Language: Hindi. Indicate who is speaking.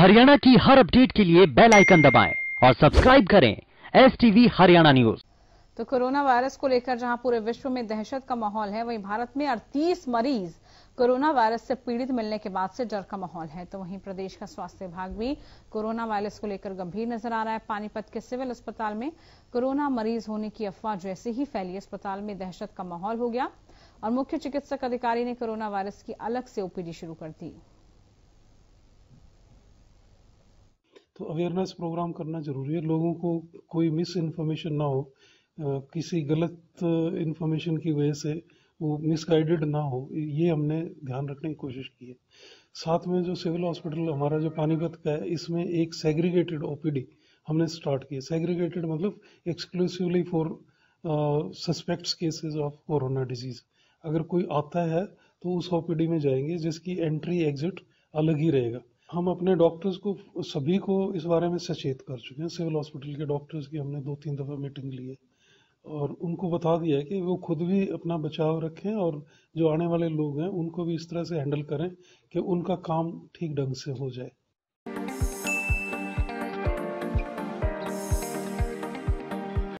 Speaker 1: हरियाणा की हर अपडेट के लिए बेल आइकन दबाएं और सब्सक्राइब करें एस हरियाणा न्यूज
Speaker 2: तो कोरोना वायरस को लेकर जहां पूरे विश्व में दहशत का माहौल है वहीं भारत में 38 मरीज कोरोना वायरस से पीड़ित मिलने के बाद से डर का माहौल है तो वहीं प्रदेश का स्वास्थ्य विभाग भी कोरोना वायरस को लेकर गंभीर नजर आ रहा है पानीपत के सिविल अस्पताल में कोरोना मरीज होने की अफवाह जैसे ही फैली अस्पताल में दहशत का माहौल हो गया और मुख्य चिकित्सक अधिकारी ने कोरोना वायरस की अलग से ओपीडी शुरू कर दी
Speaker 3: तो अवेयरनेस प्रोग्राम करना ज़रूरी है लोगों को कोई मिस इन्फॉर्मेशन ना हो किसी गलत इन्फॉर्मेशन की वजह से वो मिसगाइडेड ना हो ये हमने ध्यान रखने की कोशिश की है साथ में जो सिविल हॉस्पिटल हमारा जो पानीपत का है इसमें एक सेग्रीगेटेड ओपीडी हमने स्टार्ट किया सेग्रीगेटेड मतलब exclusively for suspects cases of corona disease अगर कोई आता है तो उस ओपीडी में जाएंगे जिसकी एंट्री एग्जिट अलग ही रहेगा हम अपने डॉक्टर्स को सभी को इस बारे में सचेत कर चुके हैं सिविल हॉस्पिटल के डॉक्टर्स की हमने दो तीन दफ़ा मीटिंग ली है और उनको बता दिया है कि वो खुद भी अपना बचाव रखें और जो आने वाले लोग हैं उनको भी इस तरह से हैंडल करें कि उनका काम ठीक ढंग से हो जाए